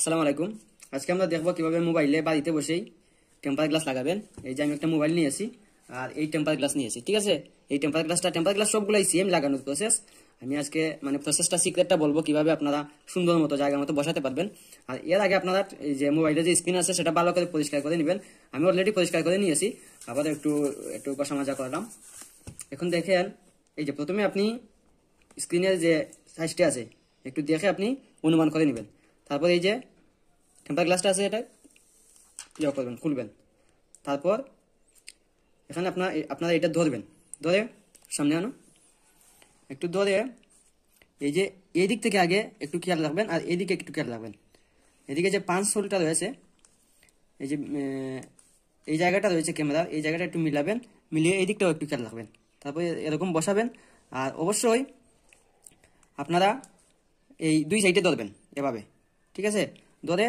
আসসালামু আলাইকুম আজকে আমরা দেখবো কীভাবে মোবাইলে বাড়িতে বসেই টেম্পার গ্লাস লাগাবেন এই যে আমি একটা মোবাইল নিয়ে আসি আর এই টেম্পার গ্লাস নিয়ে আসি ঠিক আছে এই টেম্পার গ্লাসটা টেম্পার গ্লাস সবগুলোই সেম লাগানোর প্রসেস আমি আজকে মানে প্রসেসটা সিক্রেটটা বলবো কিভাবে আপনারা সুন্দর মতো জায়গা মতো বসাতে পারবেন আর এর আগে আপনারা এই যে মোবাইলের যে স্ক্রিন আছে সেটা ভালো করে পরিষ্কার করে নেবেন আমি অলরেডি পরিষ্কার করে নিয়েছি আবার একটু একটু কষা মাজা করলাম এখন দেখেন এই যে প্রথমে আপনি স্ক্রিনের যে সাইজটা আছে একটু দেখে আপনি অনুমান করে নেবেন তারপর এই যে টেম্পার গ্লাসটা আছে এটা ইয়ে করবেন খুলবেন তারপর এখানে আপনার আপনারা এটা ধরবেন ধরে সামনে আনো একটু ধরে এই যে এই দিক থেকে আগে একটু খেয়াল রাখবেন আর এদিকে একটু খেয়াল রাখবেন এদিকে যে পাঁচ সোলটা রয়েছে এই যে এই জায়গাটা রয়েছে ক্যামেরা এই জায়গাটা একটু মিলাবেন মিলিয়ে এই দিকটাও একটু খেয়াল রাখবেন তারপরে এরকম বসাবেন আর অবশ্যই আপনারা এই দুই সাইডে ধরবেন এভাবে ঠিক আছে ধরে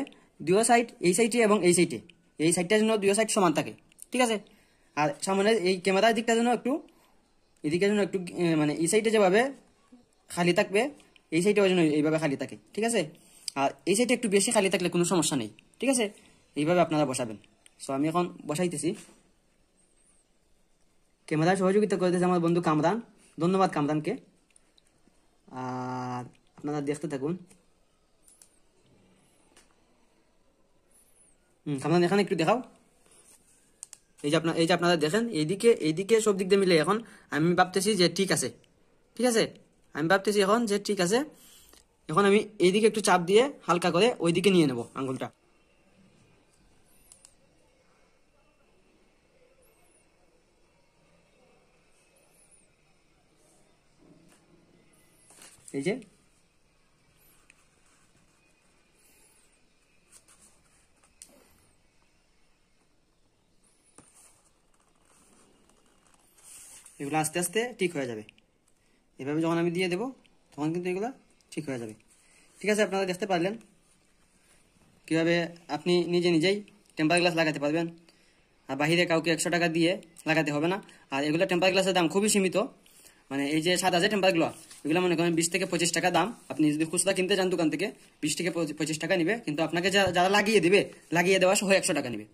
দুয়ো সাইড এই সাইডে এবং এই সাইডে এই সাইডটার জন্য দুয়ো সাইড সমান থাকে ঠিক আছে আর সামনে এই ক্যামেরার দিকটার জন্য একটু এদিকের জন্য একটু মানে এই সাইডে যেভাবে খালি থাকবে এই সাইডে ওই জন্য এইভাবে খালি থাকে ঠিক আছে আর এই সাইডে একটু বেশি খালি থাকলে কোনো সমস্যা নেই ঠিক আছে এইভাবে আপনারা বসাবেন সো আমি এখন বসাইতেছি ক্যামেরা সহযোগিতা করে দিয়েছে আমার বন্ধু কামরান ধন্যবাদ কামরানকে আর আপনারা দেখতে থাকুন হুম আপনাদের এখানে একটু দেখাও এই যে আপনার এই যে আপনারা দেখেন এইদিকে এইদিকে সব দিক দিয়ে মিলে এখন আমি ভাবতেছি যে ঠিক আছে ঠিক আছে আমি ভাবতেছি এখন যে ঠিক আছে এখন আমি এইদিকে একটু চাপ দিয়ে হালকা করে ওইদিকে নিয়ে নেব আঙ্গুলটা এই যে এগুলো আস্তে আস্তে ঠিক হয়ে যাবে এভাবে যখন আমি দিয়ে দেবো তখন কিন্তু এগুলো ঠিক হয়ে যাবে ঠিক আছে আপনারা দেখতে পারলেন কীভাবে আপনি নিজে নিজেই টেম্পার গ্লাস লাগাতে পারবেন আর বাহিরে কাউকে একশো টাকা দিয়ে লাগাতে হবে না আর এগুলো টেম্পার গ্লাসের দাম খুবই সীমিত মানে এই যে সাত টেম্পার টেম্পারগুলো এগুলো মনে করেন বিশ থেকে পঁচিশ টাকা দাম আপনি যদি খুচরা কিনতে চান দোকান থেকে বিশ থেকে পঁচিশ টাকা নেবে কিন্তু আপনাকে যারা লাগিয়ে দেবে লাগিয়ে দেওয়া সহ একশো টাকা নিবে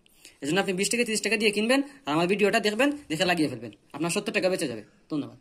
এই জন্য আপনি বিশ টাকা তিরিশ টাকা দিয়ে কিনবেন আর আমার ভিডিওটা দেখবেন দেখে লাগিয়ে ফেলবেন আপনার সত্তর টাকা বেঁচে যাবে ধন্যবাদ